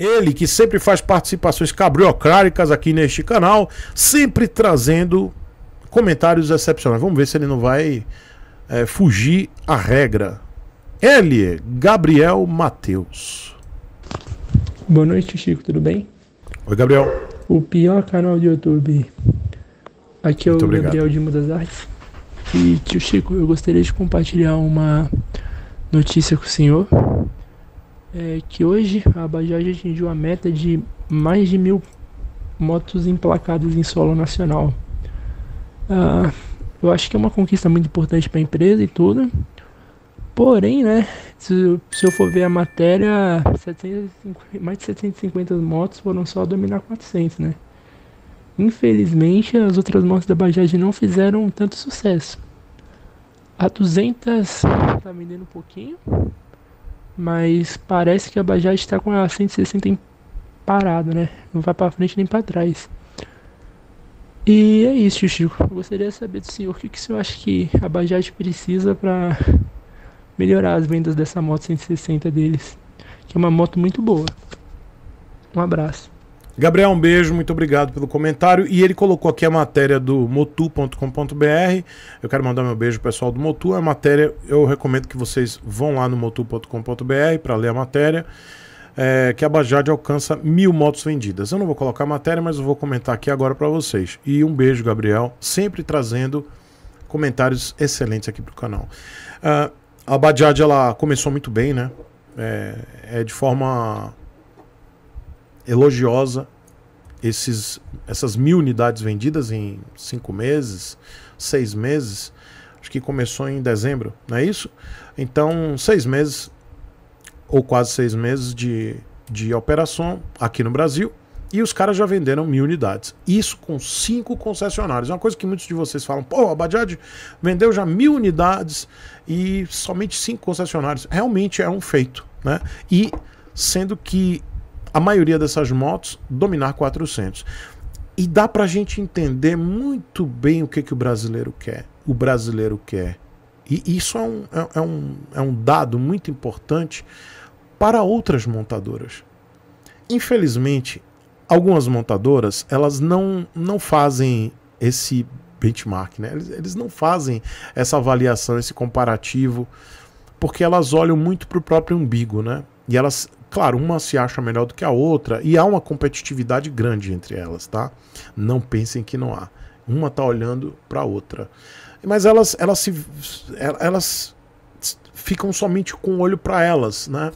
Ele que sempre faz participações cabriocráticas aqui neste canal, sempre trazendo comentários excepcionais. Vamos ver se ele não vai é, fugir à regra. Ele, Gabriel Mateus. Boa noite, Chico, tudo bem? Oi, Gabriel. O pior canal do YouTube. Aqui é Muito o obrigado. Gabriel de Mudas Artes. E tio Chico, eu gostaria de compartilhar uma notícia com o senhor é que hoje a Bajaj atingiu a meta de mais de mil motos emplacadas em solo nacional. Ah, eu acho que é uma conquista muito importante para a empresa e tudo. Porém, né, se, se eu for ver a matéria, 750, mais de 750 motos foram só dominar 400, né? Infelizmente, as outras motos da Bajaj não fizeram tanto sucesso. A 200 está vendendo um pouquinho, mas parece que a Bajaj está com a 160 parada, né? Não vai para frente nem para trás. E é isso, Chico. Eu gostaria de saber do senhor o que, que o senhor acha que a Bajaj precisa para melhorar as vendas dessa moto 160 deles, que é uma moto muito boa. Um abraço. Gabriel, um beijo, muito obrigado pelo comentário. E ele colocou aqui a matéria do motu.com.br. Eu quero mandar meu beijo pessoal do Motu. A matéria, eu recomendo que vocês vão lá no motu.com.br para ler a matéria. É, que a Bajaj alcança mil motos vendidas. Eu não vou colocar a matéria, mas eu vou comentar aqui agora para vocês. E um beijo, Gabriel, sempre trazendo comentários excelentes aqui para o canal. Uh, a Bajaj ela começou muito bem, né? É, é de forma elogiosa. Esses, essas mil unidades vendidas em cinco meses, seis meses, acho que começou em dezembro, não é isso? Então, seis meses, ou quase seis meses de, de operação aqui no Brasil. E os caras já venderam mil unidades. Isso com cinco concessionários. É uma coisa que muitos de vocês falam: pô, a Bajaj vendeu já mil unidades e somente cinco concessionários. Realmente é um feito. Né? E sendo que a maioria dessas motos dominar 400. E dá para a gente entender muito bem o que, que o brasileiro quer. O brasileiro quer. E isso é um, é, é, um, é um dado muito importante para outras montadoras. Infelizmente, algumas montadoras elas não, não fazem esse benchmark, né? eles, eles não fazem essa avaliação, esse comparativo, porque elas olham muito para o próprio umbigo. Né? E elas, claro, uma se acha melhor do que a outra e há uma competitividade grande entre elas, tá? Não pensem que não há. Uma tá olhando para a outra. Mas elas elas se elas ficam somente com o olho para elas, né?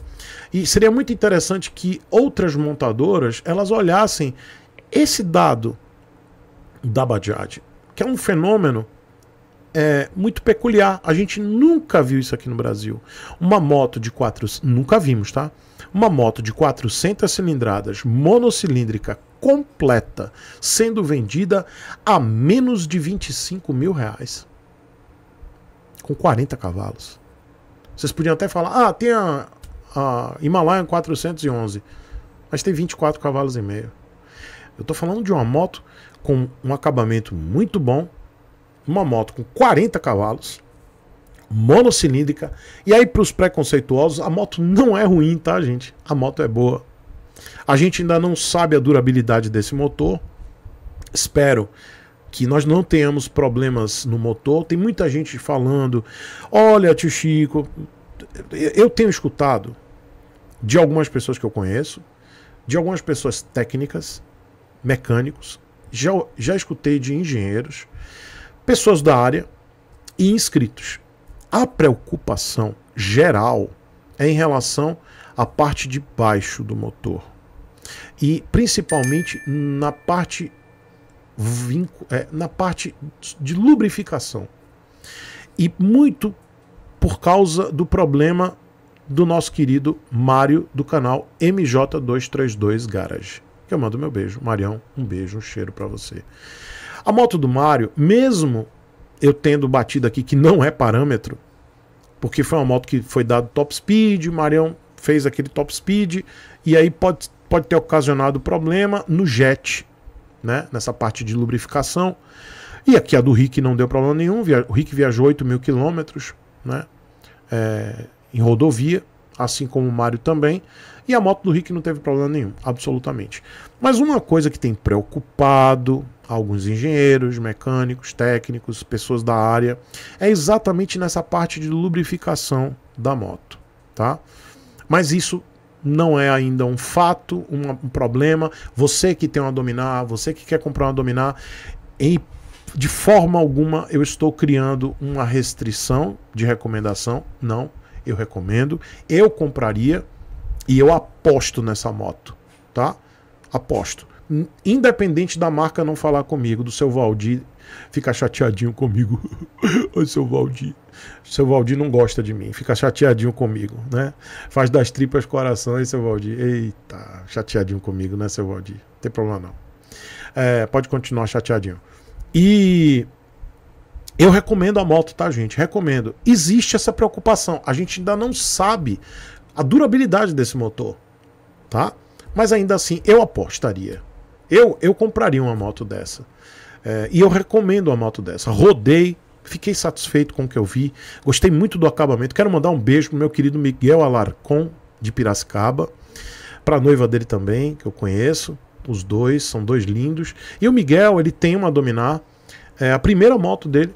E seria muito interessante que outras montadoras elas olhassem esse dado da Bajaj, que é um fenômeno é, muito peculiar. A gente nunca viu isso aqui no Brasil. Uma moto de quatro. Nunca vimos, tá? Uma moto de 400 cilindradas, monocilíndrica, completa, sendo vendida a menos de 25 mil reais. Com 40 cavalos. Vocês podiam até falar, ah, tem a, a 411, mas tem 24 cavalos e meio. Eu tô falando de uma moto com um acabamento muito bom, uma moto com 40 cavalos, monocilíndrica. E aí, para os preconceituosos, a moto não é ruim, tá, gente? A moto é boa. A gente ainda não sabe a durabilidade desse motor. Espero que nós não tenhamos problemas no motor. Tem muita gente falando: olha, tio Chico, eu tenho escutado de algumas pessoas que eu conheço, de algumas pessoas técnicas, mecânicos, já, já escutei de engenheiros pessoas da área e inscritos. A preocupação geral é em relação à parte de baixo do motor e principalmente na parte é, na parte de lubrificação e muito por causa do problema do nosso querido Mário do canal MJ232 Garage. Que eu mando meu beijo, Marião, um beijo, um cheiro para você. A moto do Mário, mesmo eu tendo batido aqui que não é parâmetro, porque foi uma moto que foi dado top speed, o Marião fez aquele top speed, e aí pode, pode ter ocasionado problema no jet, né? Nessa parte de lubrificação. E aqui a do Rick não deu problema nenhum. O Rick viajou 8 mil quilômetros, né? É, em rodovia, assim como o Mário também. E a moto do Rick não teve problema nenhum, absolutamente. Mas uma coisa que tem preocupado alguns engenheiros, mecânicos, técnicos, pessoas da área. É exatamente nessa parte de lubrificação da moto, tá? Mas isso não é ainda um fato, um, problema. Você que tem uma dominar, você que quer comprar uma dominar, em, de forma alguma eu estou criando uma restrição de recomendação. Não, eu recomendo. Eu compraria e eu aposto nessa moto, tá? Aposto independente da marca não falar comigo, do seu Valdir ficar chateadinho comigo. Ô seu Valdir. Seu Valdir não gosta de mim, fica chateadinho comigo, né? Faz das tripas coração, hein, seu Valdir? Eita, chateadinho comigo, né, seu Valdir? Não tem problema não. É, pode continuar chateadinho. E eu recomendo a moto, tá, gente? Recomendo. Existe essa preocupação. A gente ainda não sabe a durabilidade desse motor, tá? Mas ainda assim, eu apostaria eu, eu compraria uma moto dessa. É, e eu recomendo uma moto dessa. Rodei, fiquei satisfeito com o que eu vi, gostei muito do acabamento. Quero mandar um beijo pro meu querido Miguel Alarcon, de Piracicaba, para a noiva dele também, que eu conheço. Os dois são dois lindos. E o Miguel, ele tem uma Dominar, é a primeira moto dele.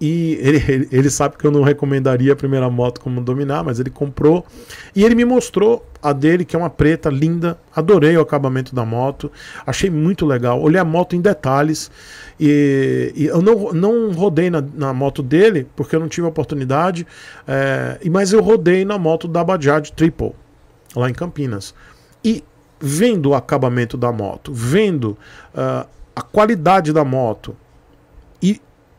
E ele, ele sabe que eu não recomendaria a primeira moto como Dominar, mas ele comprou. E ele me mostrou a dele, que é uma preta linda, adorei o acabamento da moto, achei muito legal. Olhei a moto em detalhes e, e eu não, não rodei na, na, moto dele porque eu não tive oportunidade, é, mas eu rodei na moto da Bajaj Triple, lá em Campinas. E vendo o acabamento da moto, vendo uh, a qualidade da moto,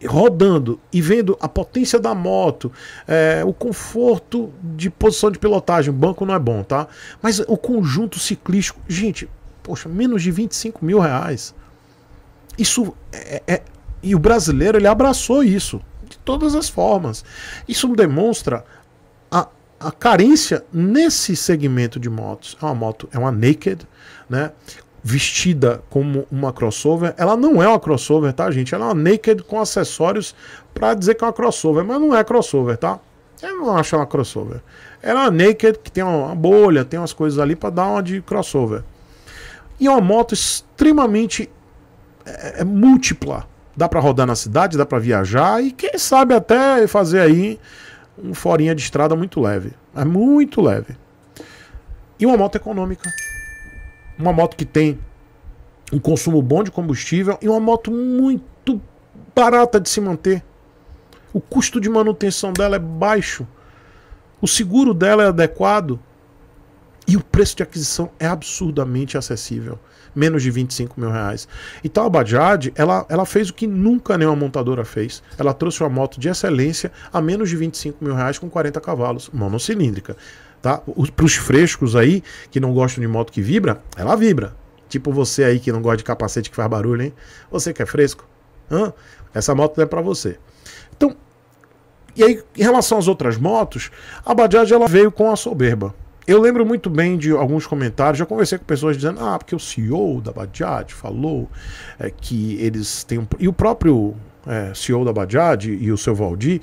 rodando e vendo a potência da moto, é, o conforto de posição de pilotagem, banco não é bom, tá? Mas o conjunto ciclístico, gente, poxa, menos de 25 mil reais. Isso é, é, é, e o brasileiro ele abraçou isso de todas as formas. Isso demonstra a, a carência nesse segmento de motos. É uma moto, é uma naked, né? vestida como uma crossover. Ela não é uma crossover, tá, gente? Ela é uma naked com acessórios para dizer que é uma crossover, mas não é crossover, tá? Eu não acho ela crossover. Ela é uma naked que tem uma bolha, tem umas coisas ali para dar uma de crossover. E é uma moto extremamente é, é, é múltipla. Dá para rodar na cidade, dá para viajar e quem sabe até fazer aí um forinha de estrada muito leve. É muito leve. E uma moto econômica uma moto que tem um consumo bom de combustível e uma moto muito barata de se manter. O custo de manutenção dela é baixo, o seguro dela é adequado e o preço de aquisição é absurdamente acessível menos de 25 mil reais. Então a Bajaj, ela, ela fez o que nunca nenhuma montadora fez. Ela trouxe uma moto de excelência a menos de 25 mil reais com 40 cavalos, monocilíndrica tá? Para os frescos aí que não gostam de moto que vibra, ela vibra. Tipo você aí que não gosta de capacete que faz barulho, hein? Você que é fresco, hã? essa moto não é para você. Então, e aí em relação às outras motos, a Bajaj ela veio com a soberba. Eu lembro muito bem de alguns comentários, já conversei com pessoas dizendo, ah, porque o CEO da Bajaj falou é, que eles têm um... E o próprio é, eh, CEO da Bajaj e o seu Valdir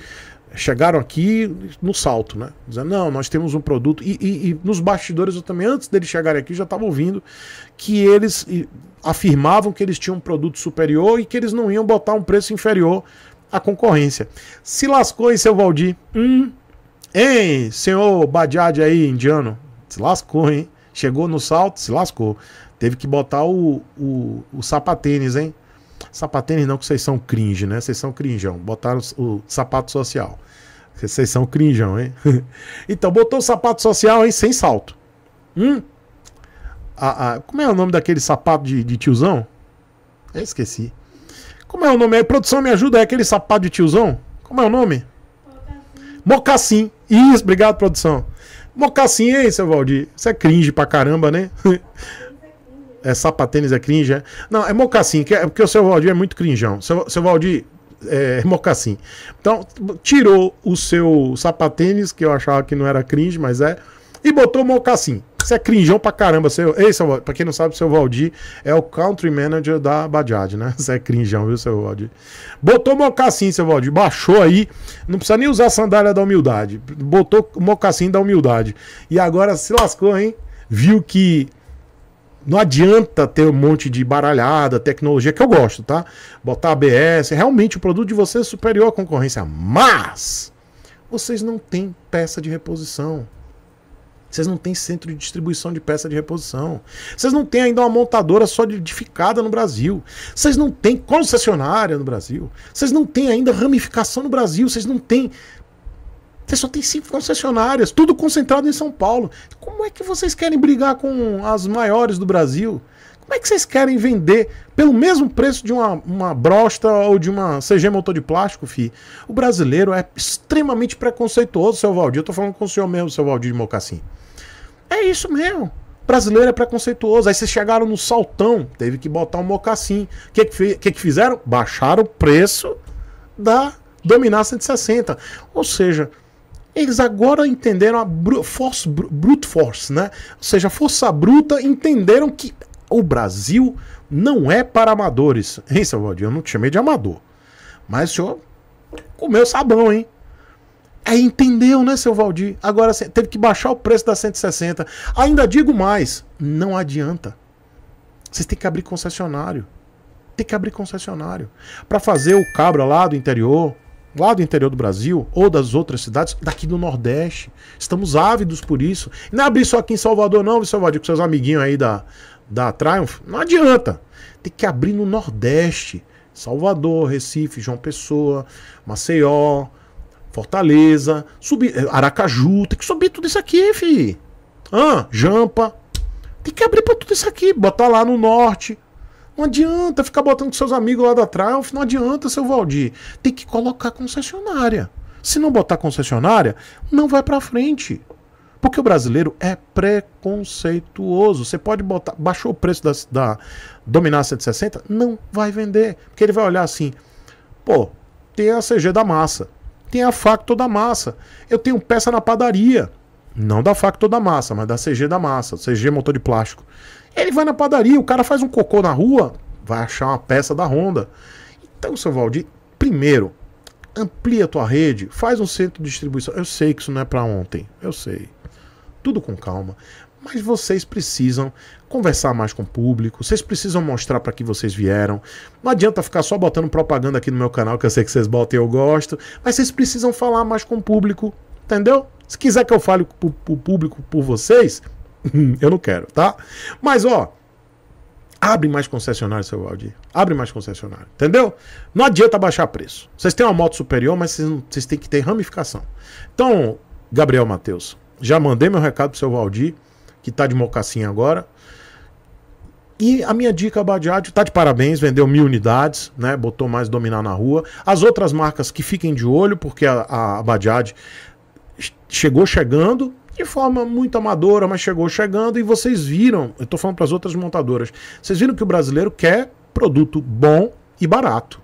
chegaram aqui no salto, né? Dizendo, não, nós temos um produto. E, e, e nos bastidores, eu também, antes deles chegarem aqui, já estava ouvindo que eles afirmavam que eles tinham um produto superior e que eles não iam botar um preço inferior à concorrência. Se lascou, hein, seu Valdir? Hum, hein, senhor Badiade aí, indiano? Se lascou, hein? Chegou no salto, se lascou. Teve que botar o, o, o sapatênis, hein? Sapatênis não, que vocês são cringe, né? Vocês são crinjão. Botaram o sapato social. Vocês são crinjão, hein? então, botou o sapato social, hein? Sem salto. Hum? Ah, como é o nome daquele sapato de, de tiozão? Eu esqueci. Como é o nome? aí? produção me ajuda, é aquele sapato de tiozão? Como é o nome? Mocassim. Isso, obrigado, produção. Mocassim, hein, seu Valdir? Isso é cringe pra caramba, né? É sapatênis, é cringe, é... Não, é mocassim, que é, porque o seu Valdir é muito crinjão. Seu, seu Valdir é, é mocassim. Então, tirou o seu sapatênis, que eu achava que não era cringe, mas é, e botou mocassim. Você é crinjão pra caramba. Seu... Ei, seu... Pra quem não sabe, o seu Valdir é o country manager da Bajaj, né? Você é crinjão, viu, seu Valdir? Botou mocassim, seu Valdir. Baixou aí. Não precisa nem usar sandália da humildade. Botou mocassim da humildade. E agora se lascou, hein? Viu que não adianta ter um monte de baralhada, tecnologia que eu gosto, tá? Botar ABS, é realmente o produto de vocês é superior à concorrência, mas vocês não têm peça de reposição. Vocês não têm centro de distribuição de peça de reposição. Vocês não têm ainda uma montadora solidificada no Brasil. Vocês não têm concessionária no Brasil. Vocês não têm ainda ramificação no Brasil. Vocês não têm você só tem cinco concessionárias, tudo concentrado em São Paulo. Como é que vocês querem brigar com as maiores do Brasil? Como é que vocês querem vender pelo mesmo preço de uma, uma brosta ou de uma CG motor de plástico, fi? O brasileiro é extremamente preconceituoso, seu Valdir. Eu tô falando com o senhor mesmo, seu Valdir de Mocassim. É isso mesmo. O brasileiro é preconceituoso. Aí vocês chegaram no saltão, teve que botar um mocassim. O que que, que que fizeram? Baixaram o preço da Dominar 160. Ou seja, eles agora entenderam a br force, br brute force, né? Ou seja, força bruta, entenderam que o Brasil não é para amadores. Hein, seu Valdir? Eu não te chamei de amador. Mas o senhor comeu sabão, hein? Aí é, entendeu, né, seu Valdir? Agora teve que baixar o preço da 160. Ainda digo mais, não adianta. Vocês têm que abrir concessionário. Tem que abrir concessionário. Para fazer o cabra lá do interior, lá do interior do Brasil ou das outras cidades, daqui do Nordeste. Estamos ávidos por isso. Não é abrir só aqui em Salvador, não, viu, Salvador, com seus amiguinhos aí da, da Triumph. Não adianta. Tem que abrir no Nordeste. Salvador, Recife, João Pessoa, Maceió, Fortaleza, subir, eh, Aracaju, tem que subir tudo isso aqui, fi. Ah, Jampa. Tem que abrir para tudo isso aqui, botar lá no norte, não adianta ficar botando com seus amigos lá da Triumph, não adianta, seu Valdir. Tem que colocar concessionária. Se não botar concessionária, não vai para frente. Porque o brasileiro é preconceituoso. Você pode botar, baixou o preço da, da Dominar 160, não vai vender. Porque ele vai olhar assim: pô, tem a CG da massa, tem a Facto da massa, eu tenho peça na padaria. Não da Facto da massa, mas da CG da massa, CG motor de plástico. Ele vai na padaria, o cara faz um cocô na rua, vai achar uma peça da Honda. Então, seu Valdir, primeiro, amplia a tua rede, faz um centro de distribuição. Eu sei que isso não é para ontem, eu sei. Tudo com calma. Mas vocês precisam conversar mais com o público, vocês precisam mostrar para que vocês vieram. Não adianta ficar só botando propaganda aqui no meu canal, que eu sei que vocês botam e eu gosto, mas vocês precisam falar mais com o público, entendeu? Se quiser que eu fale pro, pro público por vocês, eu não quero, tá? Mas, ó, abre mais concessionário, seu Valdir. Abre mais concessionário, entendeu? Não adianta baixar preço. Vocês têm uma moto superior, mas vocês, têm que ter ramificação. Então, Gabriel Matheus, já mandei meu recado pro seu Valdir, que tá de mocassim agora. E a minha dica, a Badiad, tá de parabéns, vendeu mil unidades, né? Botou mais dominar na rua. As outras marcas que fiquem de olho, porque a, a Badiad chegou chegando, de forma muito amadora, mas chegou chegando e vocês viram, eu estou falando para as outras montadoras, vocês viram que o brasileiro quer produto bom e barato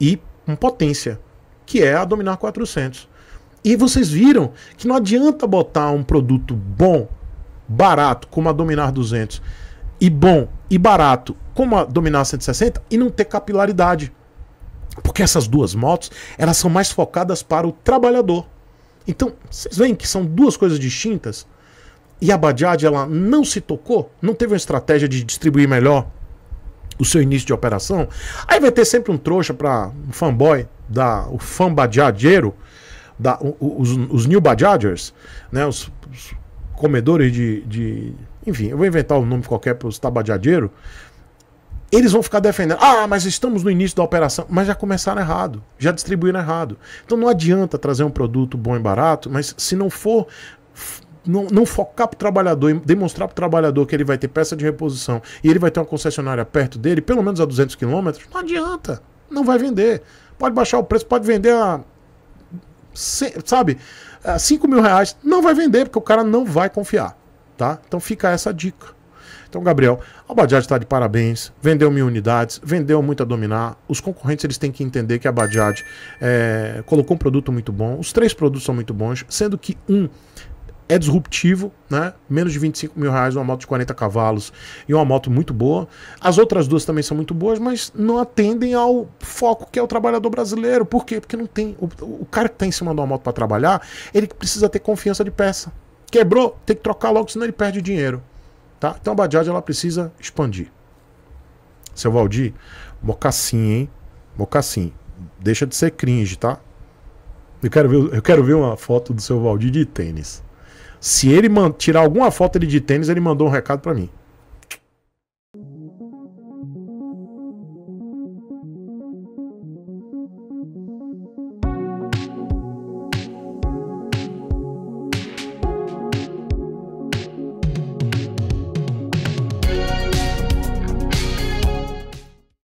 e com potência, que é a Dominar 400. E vocês viram que não adianta botar um produto bom, barato, como a Dominar 200, e bom e barato, como a Dominar 160, e não ter capilaridade. Porque essas duas motos, elas são mais focadas para o trabalhador. Então, vocês veem que são duas coisas distintas. E a Bajaj, ela não se tocou, não teve uma estratégia de distribuir melhor o seu início de operação. Aí vai ter sempre um trouxa para um fanboy, da, o fã Bajajero, da, os, os New Bajajers, né, os, os comedores de, de, Enfim, eu vou inventar um nome qualquer para os tabajadeiros, eles vão ficar defendendo. Ah, mas estamos no início da operação. Mas já começaram errado, já distribuíram errado. Então não adianta trazer um produto bom e barato, mas se não for. Não, não focar para o trabalhador e demonstrar para o trabalhador que ele vai ter peça de reposição e ele vai ter uma concessionária perto dele, pelo menos a 200 quilômetros, não adianta. Não vai vender. Pode baixar o preço, pode vender a. Sabe? A 5 mil reais. Não vai vender, porque o cara não vai confiar. tá? Então fica essa dica. Então, Gabriel, a Bajaj está de parabéns, vendeu mil unidades, vendeu muito a dominar. Os concorrentes eles têm que entender que a Bajaj é, eh, colocou um produto muito bom, os três produtos são muito bons, sendo que um é disruptivo, né? Menos de 25 mil reais, uma moto de 40 cavalos e uma moto muito boa. As outras duas também são muito boas, mas não atendem ao foco que é o trabalhador brasileiro. Por quê? Porque não tem. O, o cara que está em cima de uma moto para trabalhar, ele precisa ter confiança de peça. Quebrou, tem que trocar logo, senão ele perde dinheiro. Tá? Então a Bajaj ela precisa expandir. Seu Valdir, mocassim, hein? Mocassim. Deixa de ser cringe, tá? Eu quero ver, eu quero ver uma foto do seu Valdir de tênis. Se ele tirar alguma foto dele de tênis, ele mandou um recado para mim.